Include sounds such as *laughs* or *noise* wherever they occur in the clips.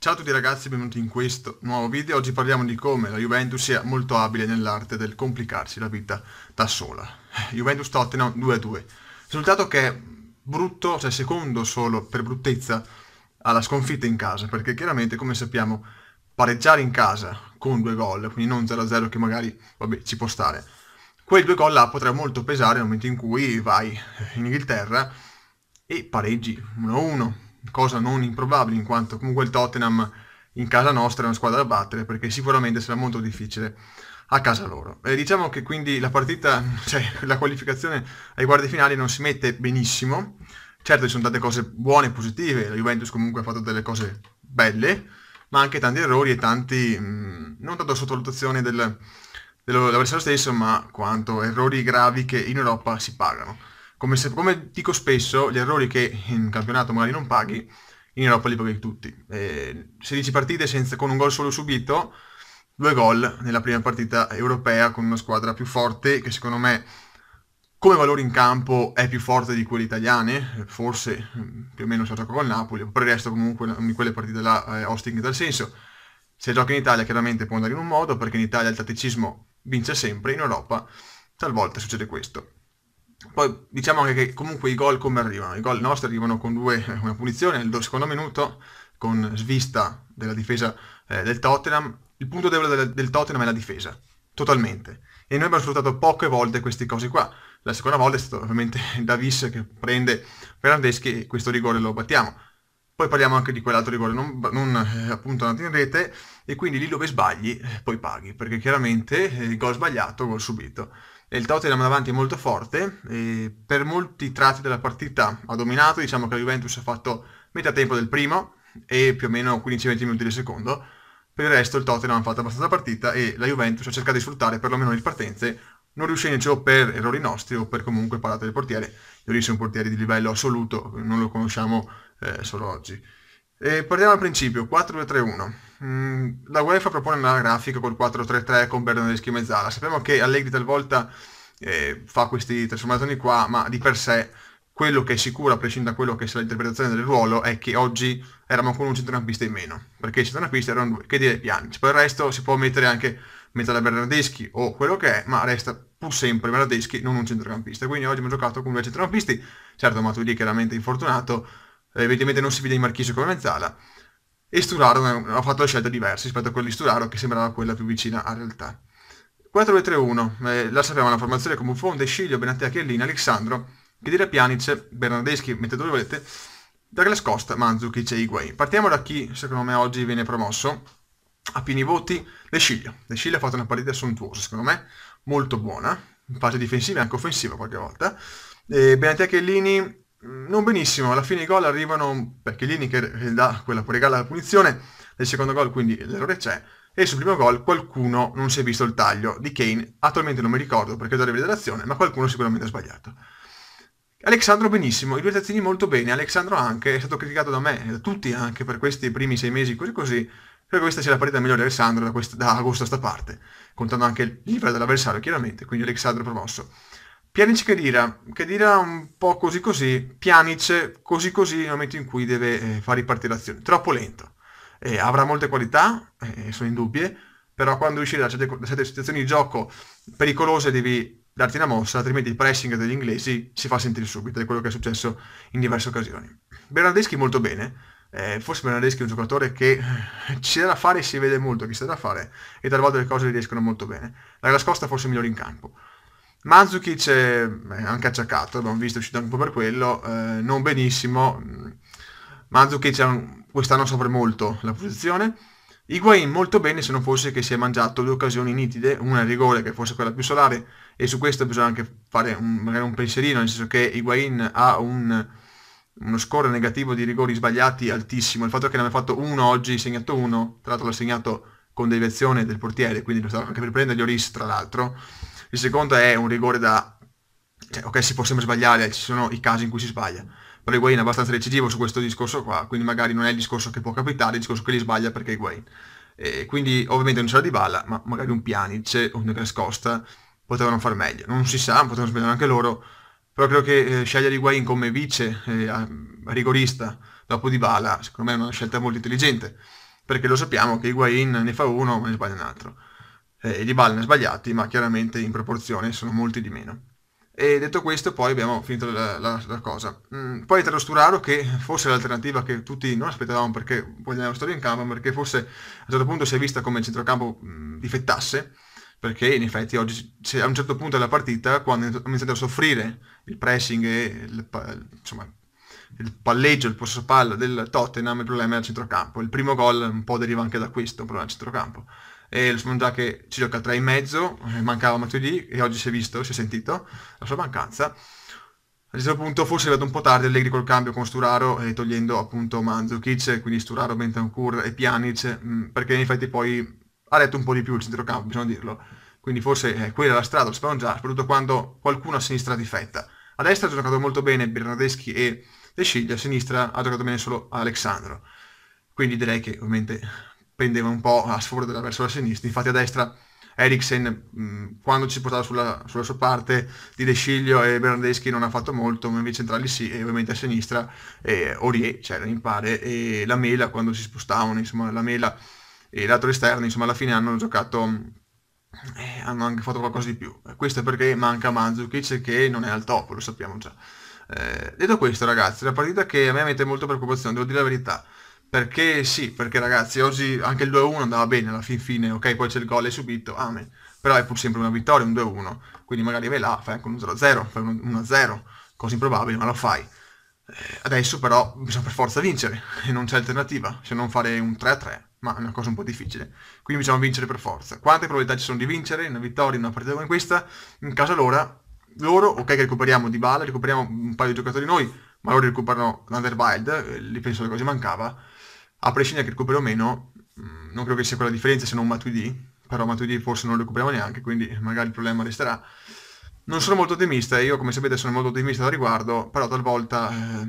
Ciao a tutti ragazzi, benvenuti in questo nuovo video. Oggi parliamo di come la Juventus sia molto abile nell'arte del complicarsi la vita da sola. Juventus Tottenham 2-2. Risultato che è brutto, cioè secondo solo per bruttezza alla sconfitta in casa, perché chiaramente come sappiamo pareggiare in casa con due gol, quindi non 0-0 che magari vabbè, ci può stare. Quei due gol là potrebbero molto pesare nel momento in cui vai in Inghilterra e pareggi 1-1, cosa non improbabile in quanto comunque il Tottenham in casa nostra è una squadra da battere perché sicuramente sarà molto difficile a casa loro. E diciamo che quindi la partita, *laughs* cioè la qualificazione ai guardi finali non si mette benissimo. Certo ci sono tante cose buone e positive, la Juventus comunque ha fatto delle cose belle, ma anche tanti errori e tanti, mh, non tanto sottovalutazione del, dell'avversario stesso, ma quanto errori gravi che in Europa si pagano. Come, se, come, dico spesso, gli errori che in campionato magari non paghi, in Europa li paghi tutti. Eh, 16 partite senza, con un gol solo subito, due gol nella prima partita europea con una squadra più forte che secondo me come valore in campo è più forte di quelle italiane, forse mm, più o meno se gioca con Napoli, per il resto comunque in quelle partite là eh, Austin dal senso. Se gioca in Italia chiaramente può andare in un modo perché in Italia il tatticismo vince sempre, in Europa talvolta succede questo. Poi diciamo anche che comunque i gol come arrivano? I gol nostri arrivano con due, *laughs* una punizione nel secondo minuto, con svista della difesa eh, del Tottenham. Il punto debole del, del Tottenham è la difesa, totalmente. E noi abbiamo sfruttato poche volte queste cose qua. La seconda volta è stato ovviamente *laughs* Davis che prende Fernandeschi e questo rigore lo battiamo. Poi parliamo anche di quell'altro rigore non, non eh, appunto andato in rete e quindi lì dove sbagli eh, poi paghi perché chiaramente eh, gol sbagliato, gol subito il Tottenham davanti è molto forte, per molti tratti della partita ha dominato, diciamo che la Juventus ha fatto metà tempo del primo e più o meno 15-20 minuti del secondo, per il resto il Tottenham ha fatto abbastanza partita e la Juventus ha cercato di sfruttare perlomeno le partenze, non riuscendoci o per errori nostri o per comunque parate del portiere, Lloris è un portiere di livello assoluto, non lo conosciamo eh, solo oggi. E partiamo al principio, 4-2-3-1 mh, mm, la UEFA propone una grafica col 4-3-3 con Bernardeschi mezzala. Sappiamo che Allegri talvolta eh, fa questi trasformazioni qua, ma di per sé quello che è sicuro, a prescindere da quello che sia l'interpretazione del ruolo, è che oggi eravamo con un centrocampista in meno, perché i centrocampisti erano due, che dire piani. Poi il resto si può mettere anche metà Bernardeschi o quello che è, ma resta pur sempre Bernardeschi, non un centrocampista. Quindi oggi abbiamo giocato con due centrocampisti, certo Matuidi chiaramente infortunato, evidentemente non si vede in Marchisio come mezzala, e Sturaro ha fatto la scelta diverse rispetto a quella di Sturaro che sembrava quella più vicina a realtà. 4-2-3-1, eh, la sapevamo la formazione con Buffon, De Sciglio, Benatea, Chiellini, Alexandro, Chedira Pjanic, Bernardeschi, mettete dove volete, Douglas Costa, Mandzukic e Higuain. Partiamo da chi secondo me oggi viene promosso a pieni voti, De Sciglio. De Sciglio ha fatto una partita sontuosa secondo me, molto buona, in fase difensiva e anche offensiva qualche volta. Eh, Benatea Chiellini Mm, non benissimo, alla fine i gol arrivano perché Lini che dà quella che regala la punizione, del secondo gol quindi l'errore c'è, e sul primo gol qualcuno non si è visto il taglio di Kane, attualmente non mi ricordo perché dovrei vedere l'azione, ma qualcuno sicuramente ha sbagliato. Alexandro benissimo, i due tazzini molto bene, Alexandro anche, è stato criticato da me, da tutti anche per questi primi sei mesi così così, però questa c'è la partita migliore di Alessandro da, da agosto a sta parte, contando anche il livello dell'avversario chiaramente, quindi Alexandro promosso. Pjanic Kedira, Kedira un po' così così, Pianice così così nel momento in cui deve eh, far ripartire l'azione, troppo lento, eh, avrà molte qualità, eh, sono dubbie, però quando uscire da certe, da certe situazioni di gioco pericolose devi darti una mossa, altrimenti il pressing degli inglesi si fa sentire subito, è quello che è successo in diverse occasioni. Bernardeschi molto bene, eh, forse Bernardeschi è un giocatore che eh, c'è da fare e si vede molto che c'è da fare, e talvolta le cose riescono molto bene. La Glascosta forse è migliore in campo. Mandzukic è anche acciaccato, abbiamo visto, è uscito anche un po' per quello, eh, non benissimo. Mandzukic quest'anno soffre molto la posizione. Higuain molto bene se non fosse che si è mangiato due occasioni nitide, una in rigore che fosse quella più solare e su questo bisogna anche fare un, magari un pensierino, nel senso che Higuain ha un, uno score negativo di rigori sbagliati altissimo, il fatto che ne abbia fatto uno oggi, segnato uno, tra l'altro l'ha segnato con deviazione del portiere, quindi lo stava anche per prendergli Oris tra l'altro, il secondo è un rigore da... Cioè, ok, si può sempre sbagliare, ci sono i casi in cui si sbaglia, però Higuain è abbastanza decisivo su questo discorso qua, quindi magari non è il discorso che può capitare, il discorso che li sbaglia perché Higuain. E quindi ovviamente non c'era di balla, ma magari un Pjanic o un Negres Costa potevano far meglio, non si sa, potevano sbagliare anche loro, però credo che eh, scegliere Higuain come vice eh, rigorista dopo di balla, secondo me è una scelta molto intelligente, perché lo sappiamo che Higuain ne fa uno ma ne sbaglia un altro eh, di Ballen sbagliati, ma chiaramente in proporzione sono molti di meno. E detto questo poi abbiamo finito la, la, la cosa. Mm, poi entra lo Sturaro che forse l'alternativa che tutti non aspettavamo perché vogliamo stare in campo, perché forse a un certo punto si è vista come il centrocampo mh, mm, difettasse, perché in effetti oggi a un certo punto della partita, quando hanno iniziato a soffrire il pressing e il, insomma, il palleggio, il posto palla del Tottenham, il problema è al centrocampo. Il primo gol un po' deriva anche da questo, un problema al centrocampo e lo sappiamo già che ci gioca tre e mezzo, eh, mancava Matuidi e oggi si è visto, si è sentito la sua mancanza. A questo punto forse è arrivato un po' tardi Allegri col cambio con Sturaro e eh, togliendo appunto Mandzukic, quindi Sturaro, Bentancur e Pjanic, mh, mm, perché in effetti poi ha letto un po' di più il centrocampo, bisogna dirlo. Quindi forse eh, quella è la strada, lo sapevamo già, soprattutto quando qualcuno a sinistra difetta. A destra ha giocato molto bene Bernardeschi e De Sciglia, a sinistra ha giocato bene solo Alexandro. Quindi direi che ovviamente pendeva un po' a sfavore della, verso la sinistra, infatti a destra Eriksen mh, mm, quando ci portava sulla, sulla, sua parte di De Sciglio e Bernardeschi non ha fatto molto, ma invece centrali sì, e ovviamente a sinistra eh, Orie c'era cioè, in pare e la Mela quando si spostavano, insomma la Mela e l'altro esterno, insomma alla fine hanno giocato eh, hanno anche fatto qualcosa di più. Questo è perché manca Mandzukic che non è al top, lo sappiamo già. Eh, detto questo ragazzi, la partita che a me mette molto preoccupazione, devo dire la verità, perché sì, perché ragazzi, oggi anche il 2-1 andava bene alla fin fine, ok? Poi c'è il gol, hai subito, amen. Però è pur sempre una vittoria, un 2-1. Quindi magari vai là, fai anche un 0-0, fai un 1-0, cosa improbabile, ma lo fai. Eh, adesso però bisogna per forza vincere, e non c'è alternativa, se non fare un 3-3, ma è una cosa un po' difficile. Quindi bisogna vincere per forza. Quante probabilità ci sono di vincere? Una vittoria, in una partita come questa? In casa loro, loro ok che recuperiamo di balla, recuperiamo un paio di giocatori noi, ma loro recuperano l'Underwild, eh, lì penso che cosa mancava a prescindere che recuperi o meno, mm, non credo che sia quella differenza se non Matuidi, però Matuidi forse non lo recuperiamo neanche, quindi magari il problema resterà. Non sono molto ottimista, io come sapete sono molto ottimista da riguardo, però talvolta eh,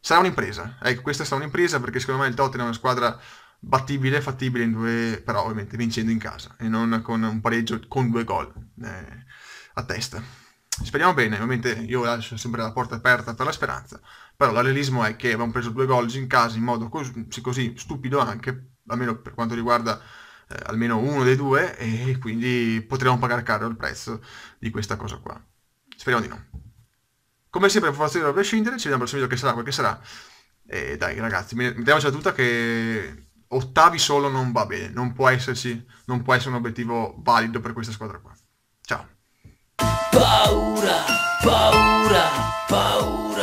sarà un'impresa. Ecco, questa sarà un'impresa perché secondo me il Tottenham è una squadra battibile, fattibile in due, però ovviamente vincendo in casa e non con un pareggio con due gol eh, a testa. Speriamo bene, ovviamente io lascio sempre la porta aperta per la speranza, però l'allelismo è che abbiamo preso due gol in casa in modo così, così stupido anche, almeno per quanto riguarda eh, almeno uno dei due, e quindi potremo pagare caro il prezzo di questa cosa qua. Speriamo di no. Come sempre, informazioni da prescindere, ci vediamo al prossimo video che sarà quel che sarà. E dai ragazzi, mettiamoci la tutta che ottavi solo non va bene, non può esserci, non può essere un obiettivo valido per questa squadra qua paura, paura, paura.